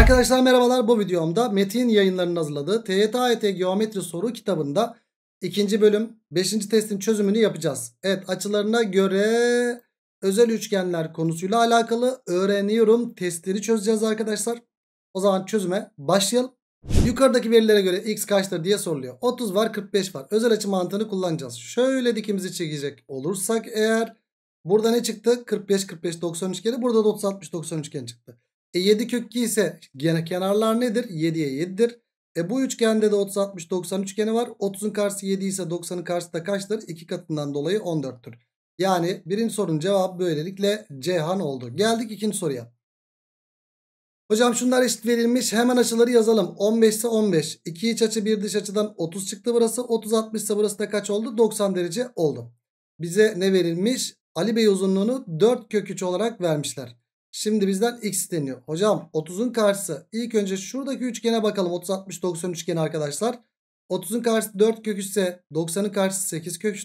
Arkadaşlar merhabalar bu videomda Metin yayınlarının hazırladığı TYT-AYT Geometri Soru kitabında ikinci bölüm 5. testin çözümünü yapacağız. Evet açılarına göre özel üçgenler konusuyla alakalı öğreniyorum testleri çözeceğiz arkadaşlar. O zaman çözüme başlayalım. Yukarıdaki verilere göre x kaçtır diye soruluyor. 30 var 45 var. Özel açı mantığını kullanacağız. Şöyle dikimizi çekecek olursak eğer burada ne çıktı? 45 45 90 üçgeni burada da 30 60 90 üçgeni çıktı. E 7 kökü ise gene kenarlar nedir? 7'ye 7'dir. E bu üçgende de 30 60 90 üçgeni var. 30'un karşısı 7 ise 90'ın karşısı da kaçtır? 2 katından dolayı 14'tür. Yani birinci sorunun cevabı böylelikle Cehan oldu. Geldik ikinci soruya. Hocam şunlar eşit verilmiş. Hemen açıları yazalım. 15 ise 15. 2 iç açı bir dış açıdan 30 çıktı burası. 30 60 ise burası da kaç oldu? 90 derece oldu. Bize ne verilmiş? Ali Bey uzunluğunu 4 kök 3 olarak vermişler. Şimdi bizden x deniyor. Hocam 30'un karşısı. ilk önce şuradaki üçgene bakalım. 30, 60, 90 üçgeni arkadaşlar. 30'un karşısı 4 kök 3 ise 90'ın karşısı 8 kök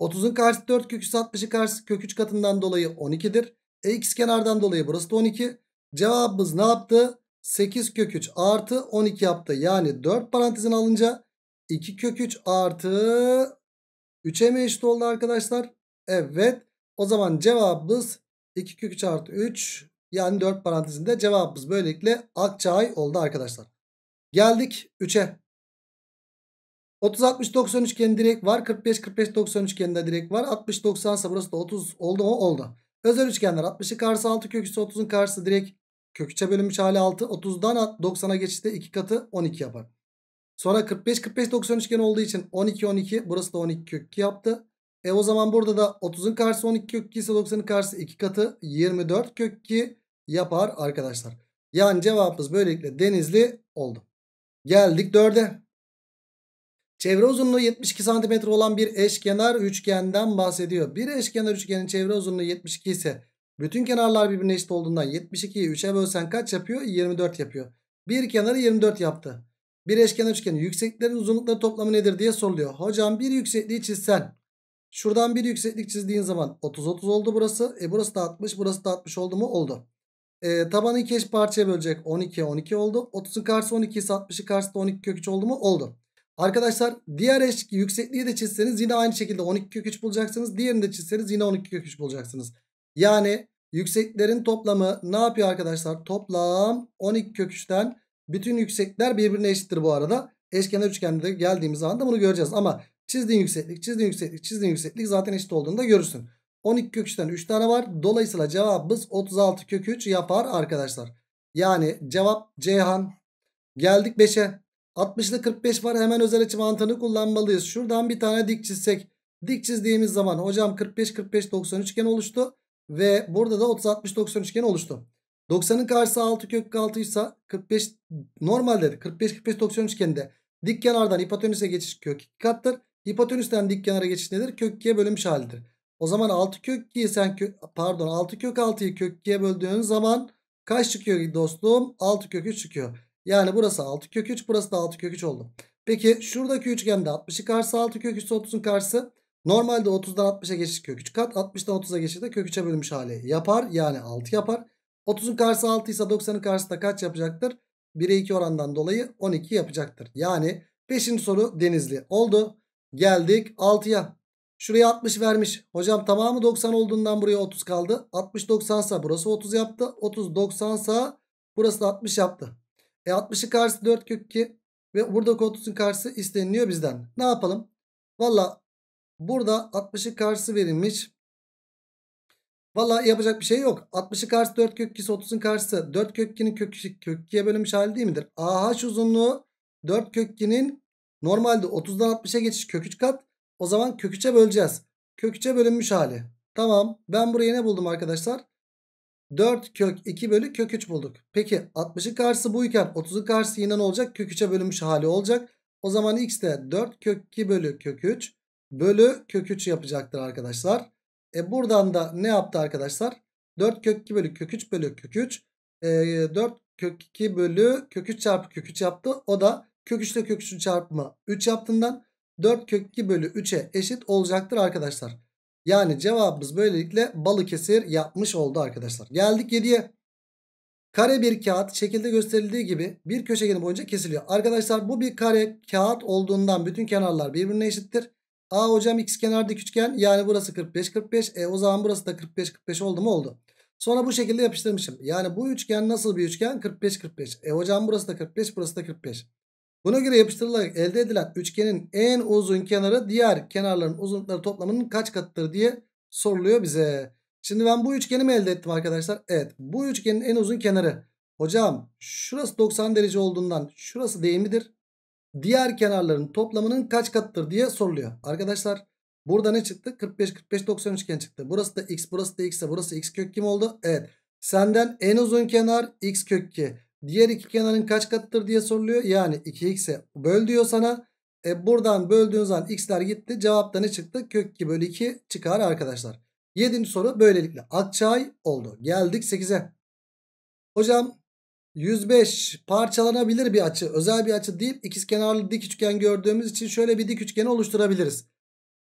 30'un karşısı 4 kök 3 60'ın karşısı kök katından dolayı 12'dir. E, x kenardan dolayı burası da 12. Cevabımız ne yaptı? 8 köküç artı 12 yaptı. Yani 4 parantezin alınca 2 köküç artı 3'e mi eşit oldu arkadaşlar? Evet. O zaman cevabımız 2 kök 3 artı 3 yani 4 parantezinde cevabımız böylelikle Akçay oldu arkadaşlar. Geldik 3'e. 30-60-90 üçgeni direkt var. 45-45-90 üçgeninde direkt var. 60-90 ise burası da 30 oldu mu? Oldu. Özel üçgenler 60'ın karşısı 6 köküsü 30'un karşısı direkt köküçe bölünmüş hali 6. 30'dan 90'a geçişte 2 katı 12 yapar. Sonra 45-45-90 üçgen olduğu için 12-12 burası da 12 kök 2 yaptı. E o zaman burada da 30'un karşısı 12 kök 2 ise 90'ın karşısı 2 katı 24 kök 2 yapar arkadaşlar. Yani cevabımız böylelikle denizli oldu. Geldik 4'e. Çevre uzunluğu 72 cm olan bir eşkenar üçgenden bahsediyor. Bir eşkenar üçgenin çevre uzunluğu 72 ise bütün kenarlar birbirine eşit olduğundan 72'yi 3'e bölsen kaç yapıyor? 24 yapıyor. Bir kenarı 24 yaptı. Bir eşkenar üçgenin yükseklerin uzunlukları toplamı nedir diye soruluyor. Hocam bir yüksekliği çizsen Şuradan bir yükseklik çizdiğin zaman 30-30 oldu burası. E burası da 60 burası da 60 oldu mu? Oldu. E, tabanı 2 eş parçaya bölecek 12-12 oldu. 30'un karşısı 12 ise 60'ın karşısı da 12 kök 3 oldu mu? Oldu. Arkadaşlar diğer eş yüksekliği de çizseniz yine aynı şekilde 12 kök 3 bulacaksınız. Diğerini de çizseniz yine 12 kök 3 bulacaksınız. Yani yükseklerin toplamı ne yapıyor arkadaşlar? Toplam 12 kök 3'ten bütün yüksekler birbirine eşittir bu arada. Eşkenar üçgende geldiğimiz anda bunu göreceğiz. Ama Çizdin yükseklik, çizdin yükseklik, çizdin yükseklik zaten eşit olduğunu da görürsün. 12 kök 3'ten 3 tane var. Dolayısıyla cevabımız 36 kök 3 yapar arkadaşlar. Yani cevap Ceyhan. Geldik 5'e. 60'lı 45 var. Hemen özel açı mantığını kullanmalıyız. Şuradan bir tane dik çizsek. Dik çizdiğimiz zaman hocam 45 45 90 üçgen oluştu ve burada da 30 60 90 üçgen oluştu. 90'ın karşısı 6 kök 6 ise 45 normalde 45 45 90 üçgeninde dik kenardan hipotenüse geçiş kök 2 kattır. Hipotenüsten dik kenara geçiş nedir? Kök 2'ye bölünmüş halidir. O zaman 6 kök 2'yi sen kök, pardon 6 kök 6'yı kök 2'ye böldüğün zaman kaç çıkıyor dostum? 6 kök 3 çıkıyor. Yani burası 6 kök 3 burası da 6 kök 3 oldu. Peki şuradaki üçgende 60'ı karşı 6 kök 3 30'un karşısı. Normalde 30'dan 60'a geçiş kök 3 kat 60'dan 30'a geçiş de kök 3'e bölünmüş hali yapar. Yani 6 yapar. 30'un karşısı 6 ise 90'ın karşısı da kaç yapacaktır? 1'e 2 orandan dolayı 12 yapacaktır. Yani 5. soru denizli oldu. Geldik 6'ya. Şuraya 60 vermiş. Hocam tamamı 90 olduğundan buraya 30 kaldı. 60 90 sa burası 30 yaptı. 30 90 sa burası da 60 yaptı. E 60'ı karşısı 4 kök 2 ve buradaki 30'un karşısı isteniliyor bizden. Ne yapalım? Valla burada 60'ı karşısı verilmiş. Valla yapacak bir şey yok. 60'ı karşısı 4 kök 2 30'un karşısı 4 kök 2'nin kök, kök 2'ye bölünmüş hali değil midir? AH uzunluğu 4 kök 2'nin Normalde 30'dan 60'a geçiş kök 3 kat. O zaman kök 3'e böleceğiz. Kök 3'e bölünmüş hali. Tamam ben buraya ne buldum arkadaşlar? 4 kök 2 bölü kök 3 bulduk. Peki 60'ın karşısı buyken 30'un karşısı yine ne olacak? Kök 3'e bölünmüş hali olacak. O zaman x de 4 kök 2 bölü kök 3 bölü kök 3 yapacaktır arkadaşlar. E buradan da ne yaptı arkadaşlar? 4 kök 2 bölü kök 3 bölü kök 3. E, 4 kök 2 bölü kök 3 çarpı kök 3 yaptı. O da Kök 3 ile kök 3'ün çarpımı 3 yaptığından 4 kök 2 bölü 3'e eşit olacaktır arkadaşlar. Yani cevabımız böylelikle Balıkesir yapmış oldu arkadaşlar. Geldik 7'ye. Kare bir kağıt şekilde gösterildiği gibi bir köşegeni boyunca kesiliyor. Arkadaşlar bu bir kare kağıt olduğundan bütün kenarlar birbirine eşittir. A hocam x kenar dik üçgen yani burası 45 45. E o zaman burası da 45 45 oldu mu oldu. Sonra bu şekilde yapıştırmışım. Yani bu üçgen nasıl bir üçgen? 45 45. E hocam burası da 45 burası da 45. Buna göre yapıştırılarak elde edilen üçgenin en uzun kenarı diğer kenarların uzunlukları toplamının kaç katıdır diye soruluyor bize. Şimdi ben bu üçgeni mi elde ettim arkadaşlar? Evet bu üçgenin en uzun kenarı. Hocam şurası 90 derece olduğundan şurası değil midir? Diğer kenarların toplamının kaç katıdır diye soruluyor. Arkadaşlar burada ne çıktı? 45, 45, 90 üçgen çıktı. Burası da x, burası da x, e, burası x kök kim oldu? Evet. Senden en uzun kenar x kök 2. Diğer iki kenarın kaç katıdır diye soruluyor. Yani 2x'e böl diyor sana. E buradan böldüğün zaman x'ler gitti. Cevapta ne çıktı? Kök 2 bölü 2 çıkar arkadaşlar. 7. soru böylelikle akçay oldu. Geldik 8'e. Hocam 105 parçalanabilir bir açı. Özel bir açı değil. kenarlı dik üçgen gördüğümüz için şöyle bir dik üçgeni oluşturabiliriz.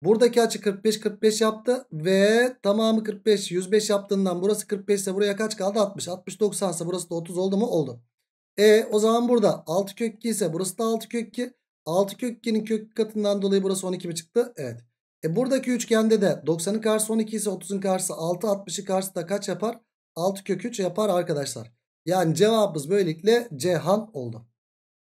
Buradaki açı 45-45 yaptı ve tamamı 45-105 yaptığından burası 45 ise buraya kaç kaldı? 60. 60-90 ise burası da 30 oldu mu? Oldu. E o zaman burada 6 kök 2 ise burası da 6 kök 2. 6 kök 2'nin kök katından dolayı burası 12 mi çıktı? Evet. E buradaki üçgende de 90'ın karşısı 12 ise 30'un karşısı 6, 60'ın karşısı da kaç yapar? 6 kök 3 yapar arkadaşlar. Yani cevabımız böylelikle Cihan oldu.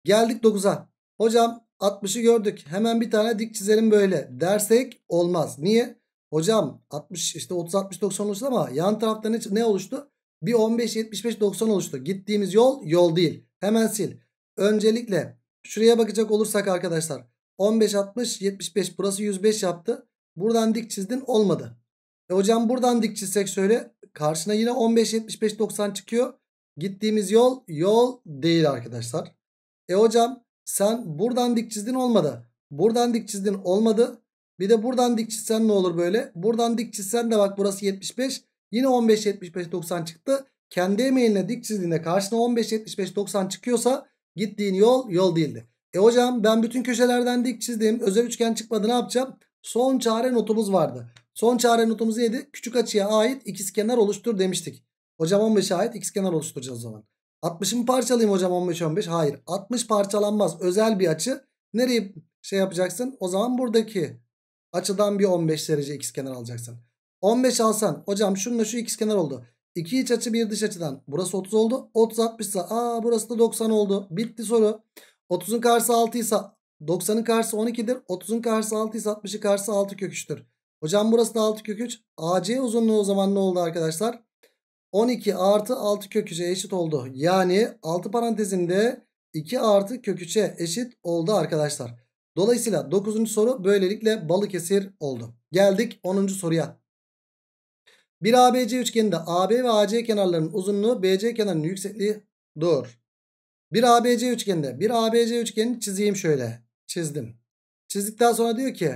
Geldik 9'a. Hocam 60'ı gördük. Hemen bir tane dik çizelim böyle dersek olmaz. Niye? Hocam 60 işte 30 60 90 oluştu ama yan tarafta ne, ne oluştu? Bir 15 75 90 oluştu. Gittiğimiz yol yol değil. Hemen sil. Öncelikle şuraya bakacak olursak arkadaşlar 15 60 75 burası 105 yaptı. Buradan dik çizdin olmadı. E hocam buradan dik çizsek şöyle karşına yine 15 75 90 çıkıyor. Gittiğimiz yol yol değil arkadaşlar. E hocam sen buradan dik çizdin olmadı. Buradan dik çizdin olmadı. Bir de buradan dik çizsen ne olur böyle? Buradan dik çizsen de bak burası 75. Yine 15.75.90 çıktı. Kendi emeğinle dik çizdiğinde karşına 15.75.90 çıkıyorsa gittiğin yol yol değildi. E hocam ben bütün köşelerden dik çizdim. Özel üçgen çıkmadı ne yapacağım? Son çare notumuz vardı. Son çare notumuz neydi? Küçük açıya ait ikizkenar oluştur demiştik. Hocam 15'e ait ikizkenar oluşturacağız o zaman. 60'ımı parçalayayım hocam 15 15. Hayır. 60 parçalanmaz. Özel bir açı. Nereye şey yapacaksın? O zaman buradaki açıdan bir 15 derece ikizkenar alacaksın. 15 alsan hocam şununla şu x kenar oldu. 2 iç açı bir dış açıdan. Burası 30 oldu. 30 60 aa burası da 90 oldu. Bitti soru. 30'un karşısı 6 ise 90'ın karşısı 12'dir. 30'un karşısı 6 ise 60'ın karşısı 6 kök 3'tür. Hocam burası da 6 kök 3. AC uzunluğu o zaman ne oldu arkadaşlar? 12 artı 6 kök 3'e eşit oldu. Yani 6 parantezinde 2 artı kök 3'e eşit oldu arkadaşlar. Dolayısıyla 9. soru böylelikle balık Balıkesir oldu. Geldik 10. soruya. Bir ABC üçgeninde AB ve AC kenarlarının uzunluğu BC kenarının yüksekliği dur. Bir ABC üçgeninde bir ABC üçgeni çizeyim şöyle. Çizdim. Çizdikten sonra diyor ki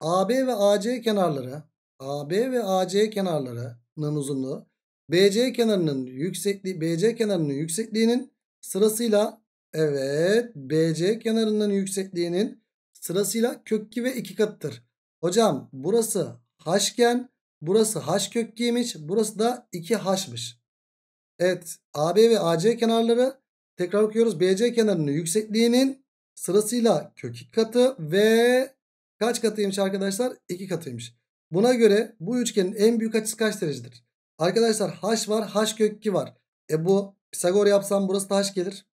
AB ve AC kenarları AB ve AC kenarlarının uzunluğu BC kenarının yüksekliği BC kenarının yüksekliğinin sırasıyla evet BC kenarının yüksekliğinin sırasıyla kök 2 ve 2 katıdır. Hocam burası haşken Burası H kök 2'ymiş. Burası da 2H'mış. Evet AB ve AC kenarları tekrar okuyoruz. BC kenarının yüksekliğinin sırasıyla kök 2 katı ve kaç katıymış arkadaşlar? 2 katıymış. Buna göre bu üçgenin en büyük açısı kaç derecedir? Arkadaşlar H var H kök 2 var. E bu Pisagor yapsam burası da H gelir.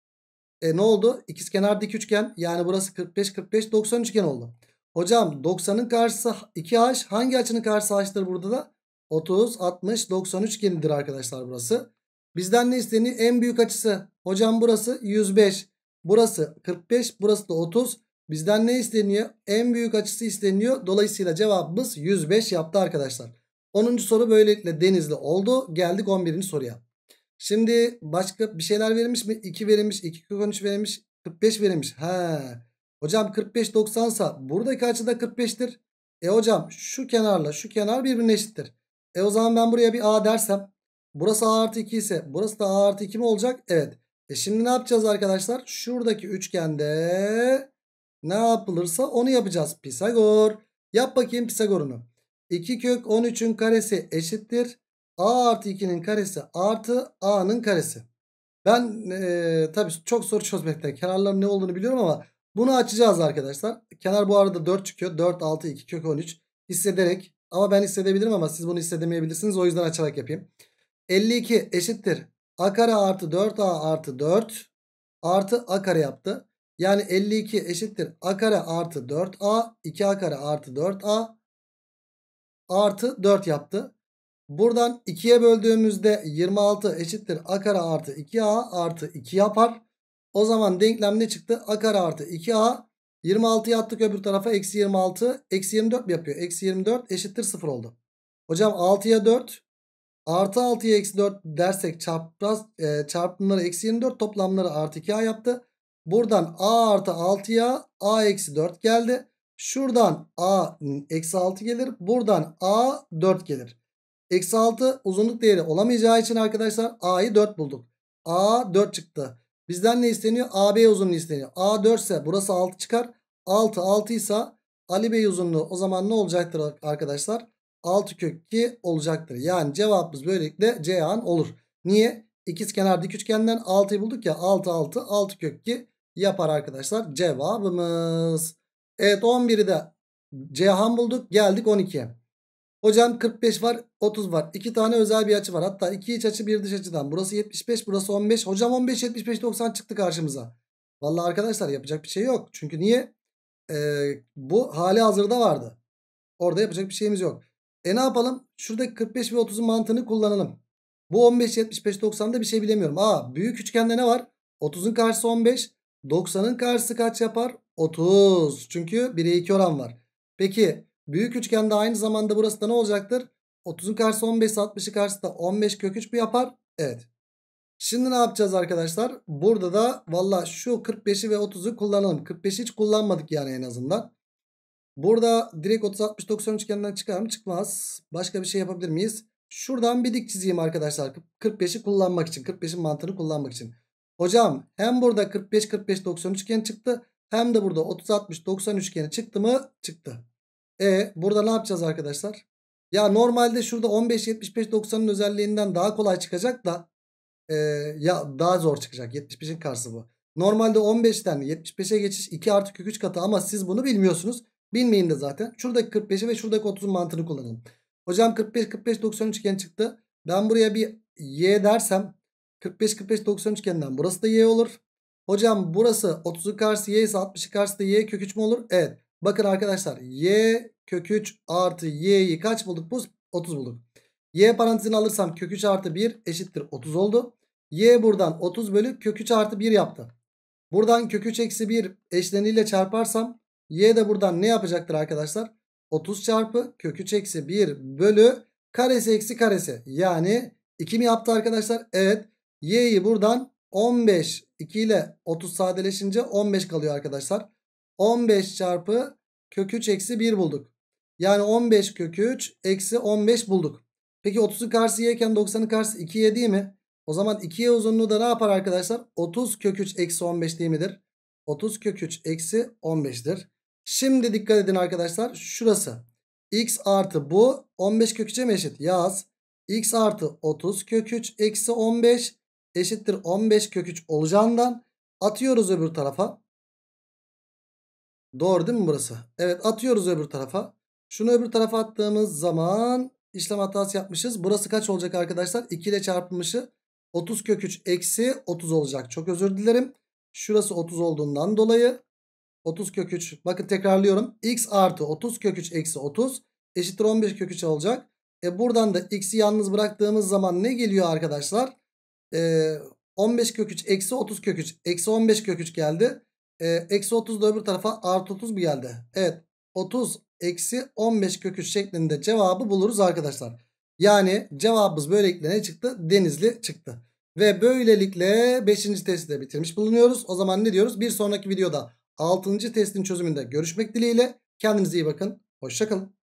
E ne oldu? İkiz kenar dik üçgen yani burası 45 45 90 üçgen oldu. Hocam 90'ın karşısı 2H. Hangi açının karşısı H'tır burada da? 30, 60, 90 üçgenidir arkadaşlar burası. Bizden ne isteniyor? En büyük açısı. Hocam burası 105. Burası 45. Burası da 30. Bizden ne isteniyor? En büyük açısı isteniyor. Dolayısıyla cevabımız 105 yaptı arkadaşlar. 10. soru böylelikle denizli oldu. Geldik 11. soruya. Şimdi başka bir şeyler verilmiş mi? 2 verilmiş, 2 kök 13 verilmiş, 45 verilmiş. Ha. Hocam 45 90 sa buradaki açı da 45'tir. E hocam şu kenarla şu kenar birbirine eşittir. E o zaman ben buraya bir A dersem burası A artı 2 ise burası da A artı 2 mi olacak? Evet. E şimdi ne yapacağız arkadaşlar? Şuradaki üçgende ne yapılırsa onu yapacağız. Pisagor. Yap bakayım Pisagor'unu. 2 kök 13'ün karesi eşittir. A artı 2'nin karesi artı A'nın karesi. Ben e, tabii çok soru çözmekten kenarların ne olduğunu biliyorum ama bunu açacağız arkadaşlar. Kenar bu arada 4 çıkıyor. 4, 6, 2, kök 13. Hissederek ama ben hissedebilirim ama siz bunu hissedemeyebilirsiniz. O yüzden açarak yapayım. 52 eşittir. A kare artı 4A artı 4 artı A kare yaptı. Yani 52 eşittir. A kare artı 4A 2A kare artı 4A artı 4 yaptı. Buradan 2'ye böldüğümüzde 26 eşittir. A kare artı 2A artı 2 yapar. O zaman denklem ne çıktı? A kare artı 2A. 26'yı attık öbür tarafa. Eksi 26. Eksi 24 mi yapıyor? Eksi 24 eşittir 0 oldu. Hocam 6'ya 4. Artı 6'ya eksi 4 dersek çarpraz, e, çarpımları eksi 24 toplamları artı 2A yaptı. Buradan A artı 6'ya A eksi 4 geldi. Şuradan A eksi 6 gelir. Buradan A 4 gelir. Eksi 6 uzunluk değeri olamayacağı için arkadaşlar A'yı 4 bulduk. A 4 çıktı. Bizden ne isteniyor? AB uzunluğu isteniyor. A 4 ise burası 6 çıkar. 6 6 ise Ali Bey uzunluğu o zaman ne olacaktır arkadaşlar? 6 kök 2 olacaktır. Yani cevabımız böylelikle C olur. Niye? İkiz kenar dik üçgenden 6'yı bulduk ya. 6 6 6 kök 2 yapar arkadaşlar cevabımız. Evet 11'i de Cihan bulduk. Geldik 12'ye. Hocam 45 var 30 var. 2 tane özel bir açı var. Hatta 2 iç açı bir dış açıdan. Burası 75 burası 15. Hocam 15 75 90 çıktı karşımıza. Valla arkadaşlar yapacak bir şey yok. Çünkü niye? Ee, bu hali hazırda vardı. Orada yapacak bir şeyimiz yok. E ne yapalım? Şuradaki 45 ve 30'un mantığını kullanalım. Bu 15 75 90'da bir şey bilemiyorum. Aa büyük üçgende ne var? 30'un karşısı 15. 90'ın karşısı kaç yapar? 30. Çünkü 1'e 2 oran var. Peki Büyük üçgende aynı zamanda burası da ne olacaktır? 30'un karşısı 15 60'ı karşısı da 15 kök 3 mü yapar? Evet. Şimdi ne yapacağız arkadaşlar? Burada da valla şu 45'i ve 30'u kullanalım. 45'i hiç kullanmadık yani en azından. Burada direkt 30-60-90 üçgenden çıkar mı? Çıkmaz. Başka bir şey yapabilir miyiz? Şuradan bir dik çizeyim arkadaşlar. 45'i kullanmak için. 45'in mantığını kullanmak için. Hocam hem burada 45-45-90 üçgen çıktı. Hem de burada 30-60-90 üçgeni çıktı mı? Çıktı. E burada ne yapacağız arkadaşlar? Ya normalde şurada 15 75 90'ın özelliğinden daha kolay çıkacak da e, ya daha zor çıkacak. 75'in karşısı bu. Normalde 15'ten 75'e geçiş 2 artı kök 3 katı ama siz bunu bilmiyorsunuz. Bilmeyin de zaten. Şuradaki 45'i ve şuradaki 30'un mantığını kullanın. Hocam 45 45 90 üçgen çıktı. Ben buraya bir y dersem 45 45 90 üçgeninden burası da y olur. Hocam burası 30'un karşısı y ise 60'ın karşısı da y kök 3 mü olur? Evet. Bakın arkadaşlar y kök 3 artı y'yi kaç bulduk? 30 bulduk. y parantezini alırsam kök 3 artı 1 eşittir 30 oldu. y buradan 30 bölü kök 3 artı 1 yaptı. Buradan kök 3 eksi 1 eşleniyle çarparsam y de buradan ne yapacaktır arkadaşlar? 30 çarpı kök 3 eksi 1 bölü karesi eksi karesi. Yani 2 mi yaptı arkadaşlar? Evet. Y'yi buradan 15 2 ile 30 sadeleşince 15 kalıyor arkadaşlar. 15 çarpı kök 3 eksi 1 bulduk. Yani 15 kök 3 eksi 15 bulduk. Peki 30'un karşısı y iken 90'ın karşısı 2y değil mi? O zaman 2y uzunluğu da ne yapar arkadaşlar? 30 kök 3 eksi 15 değil midir? 30 kök 3 eksi 15'tir. Şimdi dikkat edin arkadaşlar. Şurası x artı bu 15 kök 3'e mi eşit? Yaz. x artı 30 kök 3 eksi 15 eşittir 15 kök 3 olacağından atıyoruz öbür tarafa. Doğru değil mi burası? Evet atıyoruz öbür tarafa. Şunu öbür tarafa attığımız zaman işlem hatası yapmışız. Burası kaç olacak arkadaşlar? 2 ile çarpılmışı 30 kök 3 eksi 30 olacak. Çok özür dilerim. Şurası 30 olduğundan dolayı 30 kök 3. Bakın tekrarlıyorum. X artı 30 kök 3 eksi 30 eşittir 15 kök 3 olacak. E buradan da x'i yalnız bıraktığımız zaman ne geliyor arkadaşlar? E, 15 kök 3 eksi 30 kök 3 eksi 15 kök 3 geldi. Eksi 30 da öbür tarafa artı 30 mu geldi? Evet 30 eksi 15 kök 3 şeklinde cevabı buluruz arkadaşlar. Yani cevabımız böylelikle ne çıktı? Denizli çıktı. Ve böylelikle 5. testi de bitirmiş bulunuyoruz. O zaman ne diyoruz? Bir sonraki videoda 6. testin çözümünde görüşmek dileğiyle. Kendinize iyi bakın. Hoşçakalın.